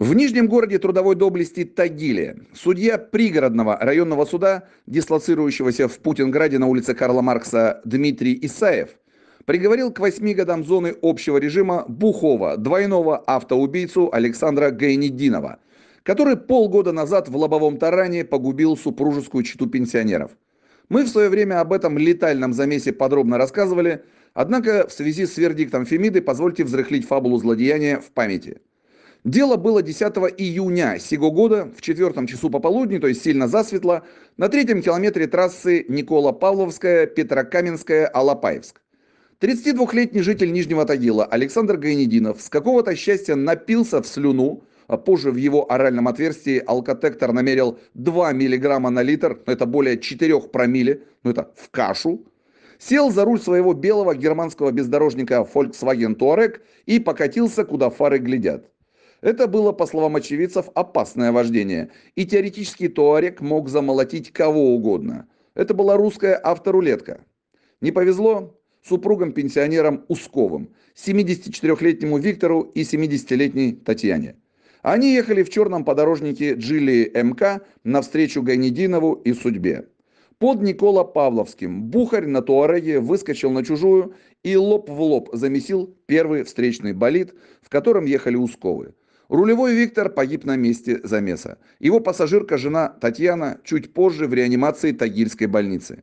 В Нижнем городе трудовой доблести Тагиле судья пригородного районного суда, дислоцирующегося в Путинграде на улице Карла Маркса Дмитрий Исаев, приговорил к восьми годам зоны общего режима Бухова, двойного автоубийцу Александра Гайнединова, который полгода назад в лобовом таране погубил супружескую читу пенсионеров. Мы в свое время об этом летальном замесе подробно рассказывали, однако в связи с вердиктом Фемиды позвольте взрыхлить фабулу злодеяния в памяти – Дело было 10 июня сего года в четвертом часу пополудни, то есть сильно засветло, на третьем километре трассы Никола-Павловская, Петрокаменская, Алапаевск. 32-летний житель Нижнего Тагила Александр Гайнединов с какого-то счастья напился в слюну, а позже в его оральном отверстии алкотектор намерил 2 миллиграмма на литр, это более 4 промилле, ну это в кашу, сел за руль своего белого германского бездорожника Volkswagen Touareg и покатился, куда фары глядят. Это было, по словам очевидцев, опасное вождение, и теоретически Туарек мог замолотить кого угодно. Это была русская авторулетка. Не повезло супругам-пенсионерам Усковым, 74-летнему Виктору и 70-летней Татьяне. Они ехали в черном подорожнике Джили МК навстречу Гайнединову и судьбе. Под Никола Павловским Бухарь на Туареге выскочил на чужую и лоб в лоб замесил первый встречный болид, в котором ехали Усковы. Рулевой Виктор погиб на месте замеса. Его пассажирка жена Татьяна чуть позже в реанимации Тагильской больницы.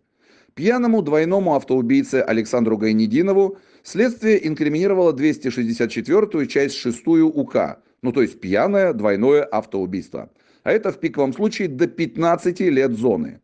Пьяному двойному автоубийце Александру Гайнединову следствие инкриминировало 264-ю часть 6 УК, ну то есть пьяное двойное автоубийство. А это в пиковом случае до 15 лет зоны.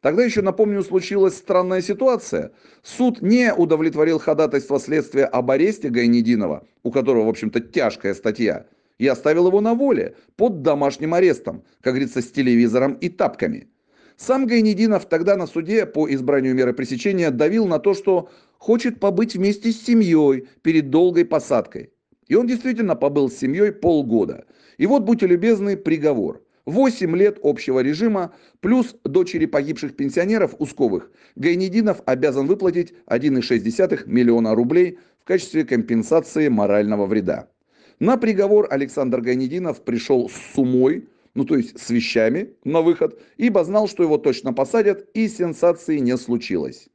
Тогда еще, напомню, случилась странная ситуация. Суд не удовлетворил ходатайство следствия об аресте Гайнединова, у которого, в общем-то, тяжкая статья – и оставил его на воле, под домашним арестом, как говорится, с телевизором и тапками. Сам Гайнединов тогда на суде по избранию меры пресечения давил на то, что хочет побыть вместе с семьей перед долгой посадкой. И он действительно побыл с семьей полгода. И вот, будьте любезны, приговор. 8 лет общего режима плюс дочери погибших пенсионеров Усковых Гайнединов обязан выплатить 1,6 миллиона рублей в качестве компенсации морального вреда. На приговор Александр Гайнединов пришел с сумой, ну то есть с вещами на выход, ибо знал, что его точно посадят, и сенсации не случилось.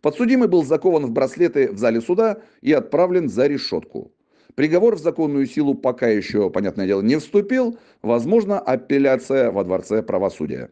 Подсудимый был закован в браслеты в зале суда и отправлен за решетку. Приговор в законную силу пока еще, понятное дело, не вступил, возможно, апелляция во Дворце правосудия.